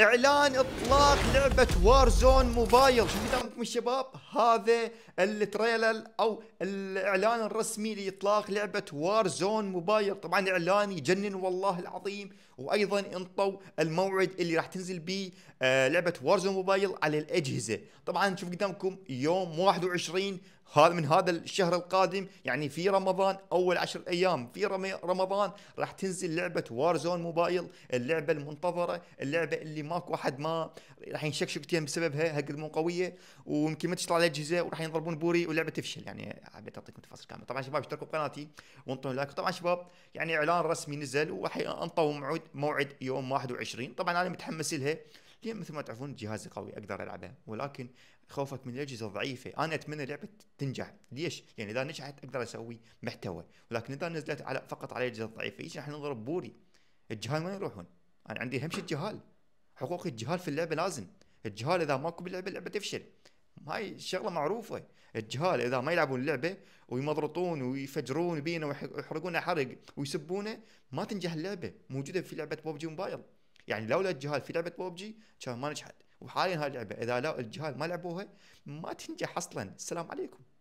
اعلان اطلاق لعبه وارزون موبايل شو قدامكم الشباب هذا التريلر او الاعلان الرسمي لاطلاق لعبه وارزون موبايل طبعا اعلان يجنن والله العظيم وايضا انطوا الموعد اللي راح تنزل به آه لعبه وارزون موبايل على الاجهزه طبعا شوف قدامكم يوم 21 هذا من هذا الشهر القادم يعني في رمضان اول عشر ايام في رمضان راح تنزل لعبه وارزون موبايل اللعبه المنتظره اللعبه اللي ماكو احد ما راح ينشكشك فيها بسببها هالقد مو قويه ويمكن ما تشتغل على الاجهزه وراح ينضربون بوري واللعبه تفشل يعني حبيت اعطيكم تفاصيل كامله طبعا شباب اشتركوا بقناتي وانطوا لايك طبعا شباب يعني اعلان رسمي نزل وراح انطوا موعد يوم 21 طبعا انا متحمس لها لان مثل ما تعرفون جهازي قوي اقدر العبه ولكن خوفك من الاجهزه الضعيفه انا اتمنى لعبه تنجح ليش؟ يعني اذا نجحت اقدر اسوي محتوى ولكن اذا نزلت على فقط على الاجهزه الضعيفه ايش راح نضرب بوري الجهال وين يروحون انا عندي همشي الجهال حقوق الجهال في اللعبه لازم الجهال اذا ماكو باللعبه اللعبه تفشل هاي الشغله معروفه الجهال اذا ما يلعبون اللعبه ويمضرطون ويفجرون بينا ويحرقون حرق ويسبونه ما تنجح اللعبه موجوده في لعبه بوبجي موبايل يعني لولا الجهال في لعبه بوبجي كان ما نجحت وحاليا هاي اللعبه اذا لا الجهال ما لعبوها ما تنجح اصلا السلام عليكم